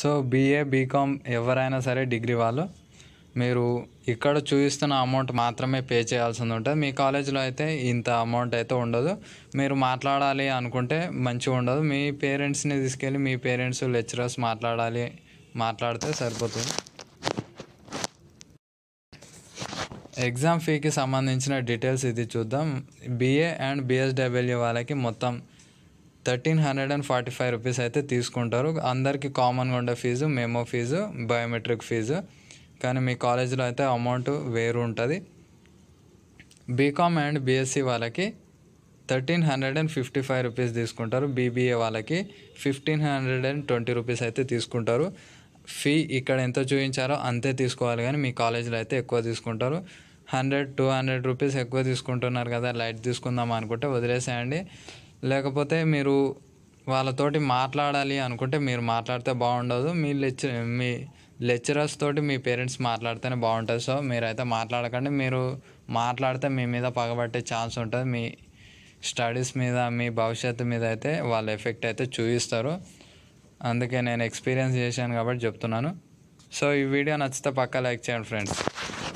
so BA BCom ఎవరైనా సరే degree వాళ్ళు మీరు ఇక్కడ చూపిస్తున్న అమౌంట్ మాత్రమే పే చేయాల్సింది ఉంటుంది మీ కాలేజీలో అయితే ఇంత అమౌంట్ అయితే ఉండదు మీరు మాట్లాడాలి అనుకుంటే మంచిగా ఉండదు మీ పేరెంట్స్ని తీసుకెళ్ళి మీ పేరెంట్స్ లెక్చరర్స్ మాట్లాడాలి మాట్లాడితే సరిపోతుంది ఎగ్జామ్ ఫీకి సంబంధించిన డీటెయిల్స్ ఇది చూద్దాం బీఏ అండ్ బిఎస్డబ్ల్యూ వాళ్ళకి మొత్తం thirteen hundred and forty five rupees అయితే తీసుకుంటారు అందరికీ కామన్గా ఉండే fees memo fees biometric fees కానీ మీ కాలేజీలో అయితే అమౌంట్ వేరు ఉంటుంది బీకామ్ అండ్ బీఎస్సీ వాళ్ళకి thirteen hundred and fifty five rupees తీసుకుంటారు బీబీఏ వాళ్ళకి fifteen hundred and twenty rupees అయితే తీసుకుంటారు ఫీ ఇక్కడ ఎంత చూపించారో అంతే తీసుకోవాలి కానీ మీ కాలేజీలో అయితే ఎక్కువ తీసుకుంటారు హండ్రెడ్ టూ హండ్రెడ్ రూపీస్ ఎక్కువ తీసుకుంటున్నారు కదా లైట్ తీసుకుందాం అనుకుంటే వదిలేసేయండి లేకపోతే మీరు వాళ్ళతోటి మాట్లాడాలి అనుకుంటే మీరు మాట్లాడితే బాగుండదు మీ లెక్చర్ మీ లెక్చరర్స్ తోటి మీ పేరెంట్స్ మాట్లాడితేనే బాగుంటుంది సో మీరైతే మాట్లాడకండి మీరు మాట్లాడితే మీ మీద పగబట్టే ఛాన్స్ ఉంటుంది మీ స్టడీస్ మీద మీ భవిష్యత్తు మీద అయితే వాళ్ళు ఎఫెక్ట్ అయితే చూపిస్తారు అందుకే నేను ఎక్స్పీరియన్స్ చేశాను కాబట్టి చెప్తున్నాను సో ఈ వీడియో నచ్చితే పక్కా లైక్ చేయండి ఫ్రెండ్స్